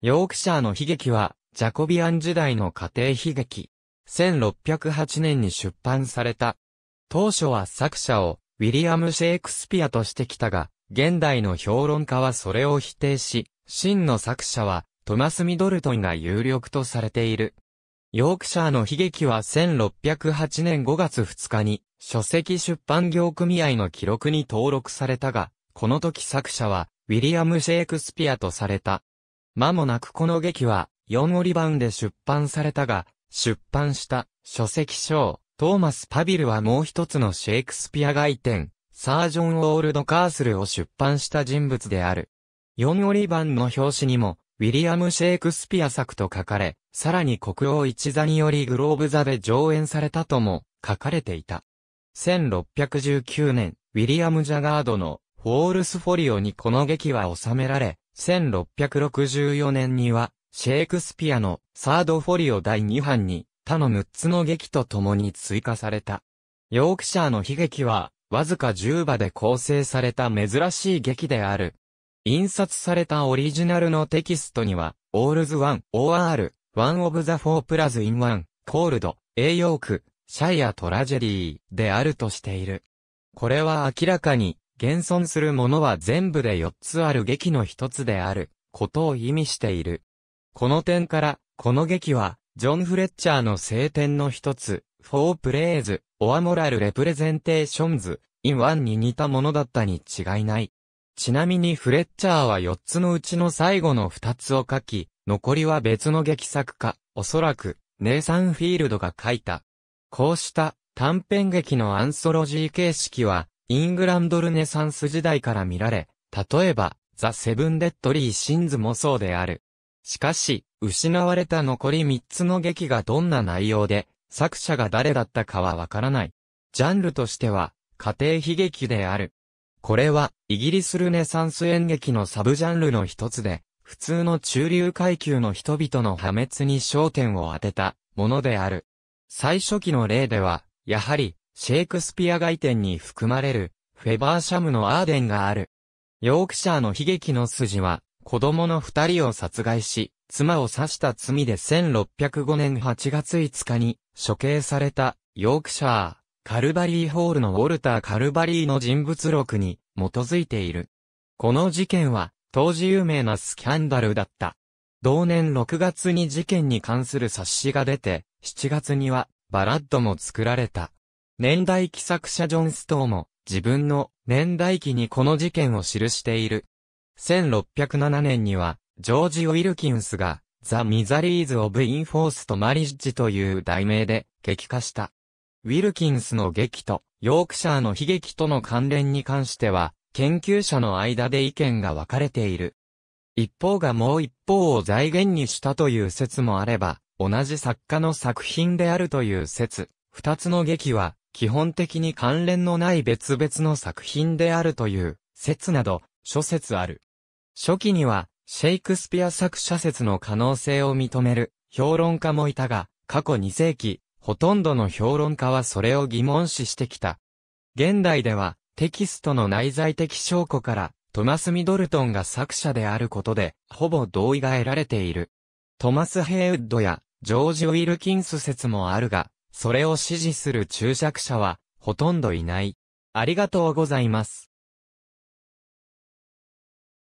ヨークシャーの悲劇は、ジャコビアン時代の家庭悲劇。1608年に出版された。当初は作者を、ウィリアム・シェイクスピアとしてきたが、現代の評論家はそれを否定し、真の作者は、トマス・ミドルトンが有力とされている。ヨークシャーの悲劇は1608年5月2日に、書籍出版業組合の記録に登録されたが、この時作者は、ウィリアム・シェイクスピアとされた。間もなくこの劇は、4折版で出版されたが、出版した書籍賞、トーマス・パビルはもう一つのシェイクスピア外典、サージョン・オールド・カースルを出版した人物である。4折版の表紙にも、ウィリアム・シェイクスピア作と書かれ、さらに国王一座によりグローブ座で上演されたとも書かれていた。1619年、ウィリアム・ジャガードのウォールスフォリオにこの劇は収められ、1664年には、シェイクスピアのサードフォリオ第2版に、他の6つの劇と共に追加された。ヨークシャーの悲劇は、わずか10話で構成された珍しい劇である。印刷されたオリジナルのテキストには、オールズワン、OR、ワンオブザフォープラズインワン、コールド、栄養区、シャイアトラジェリーであるとしている。これは明らかに、現存するものは全部で4つある劇の一つである、ことを意味している。この点から、この劇は、ジョン・フレッチャーの聖典の一つ、フォープレイズ、オアモラル・レプレゼンテーションズ、イン・ワンに似たものだったに違いない。ちなみにフレッチャーは4つのうちの最後の2つを書き、残りは別の劇作家、おそらく、ネイサン・フィールドが書いた。こうした短編劇のアンソロジー形式は、イングランドルネサンス時代から見られ、例えば、ザ・セブン・デッドリー・シンズもそうである。しかし、失われた残り3つの劇がどんな内容で、作者が誰だったかはわからない。ジャンルとしては、家庭悲劇である。これは、イギリスルネサンス演劇のサブジャンルの一つで、普通の中流階級の人々の破滅に焦点を当てたものである。最初期の例では、やはり、シェイクスピア外典に含まれる、フェバーシャムのアーデンがある。ヨークシャーの悲劇の筋は、子供の二人を殺害し、妻を刺した罪で1605年8月5日に処刑されたヨークシャー、カルバリーホールのウォルター・カルバリーの人物録に基づいている。この事件は当時有名なスキャンダルだった。同年6月に事件に関する冊子が出て、7月にはバラッドも作られた。年代記作者ジョン・ストーも、自分の年代記にこの事件を記している。1607年には、ジョージ・ウィルキンスが、ザ・ミザリーズ・オブ・インフォースとマリッジという題名で、激化した。ウィルキンスの劇と、ヨークシャーの悲劇との関連に関しては、研究者の間で意見が分かれている。一方がもう一方を財源にしたという説もあれば、同じ作家の作品であるという説、二つの劇は基本的に関連のない別々の作品であるという説など諸説ある。初期にはシェイクスピア作者説の可能性を認める評論家もいたが、過去2世紀、ほとんどの評論家はそれを疑問視してきた。現代ではテキストの内在的証拠からトマス・ミドルトンが作者であることで、ほぼ同意が得られている。トマス・ヘイウッドやジョージ・ウィルキンス説もあるが、それを支持する注釈者は、ほとんどいない。ありがとうございます。